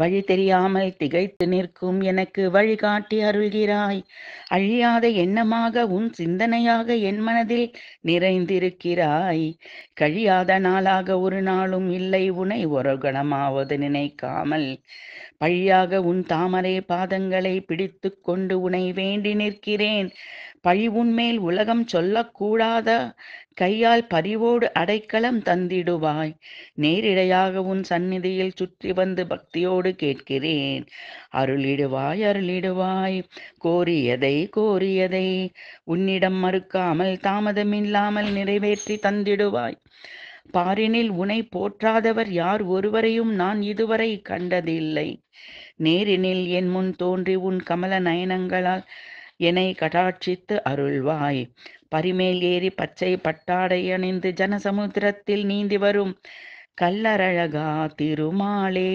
வழி தெரியாமல் திகைத்து நிற்கும் எனக்கு வழிகாட்டி அருள்கிறாய் அழியாத எண்ணமாக உன் சிந்தனையாக என் மனதில் நிறைந்திருக்கிறாய் கழியாத நாளாக ஒரு நாளும் இல்லை உனை ஒரு கணமாவது நினைக்காமல் பழியாக உன் தாமரை பாதங்களை பிடித்து கொண்டு உனை வேண்டி நிற்கிறேன் பழி உன்மேல் உலகம் சொல்லக்கூடாத கையால் பரிவோடு அடைக்கலம் தந்திடுவாய் நேரிடையாக உன் சந்நிதியில் சுற்றி வந்து பக்தியோடு அன்போடு கேட்கிறேன் அருளிடுவாய் அருளிடுவாய் கோரியதை கோரியதை உன்னிடம் மறுக்காமல் தாமதமில்லாமல் நிறைவேற்றி தந்திடுவாய் பாரினில் உனை போற்றாதவர் யார் ஒருவரையும் நான் இதுவரை கண்டதில்லை நேரினில் என் முன் தோன்றி உன் கமல நயனங்களால் என்னை கடாட்சித்து அருள்வாய் பரிமேல் ஏறி பச்சை பட்டாடை அணிந்து ஜனசமுத்திரத்தில் நீந்தி வரும் கல்லரழகா திருமாலே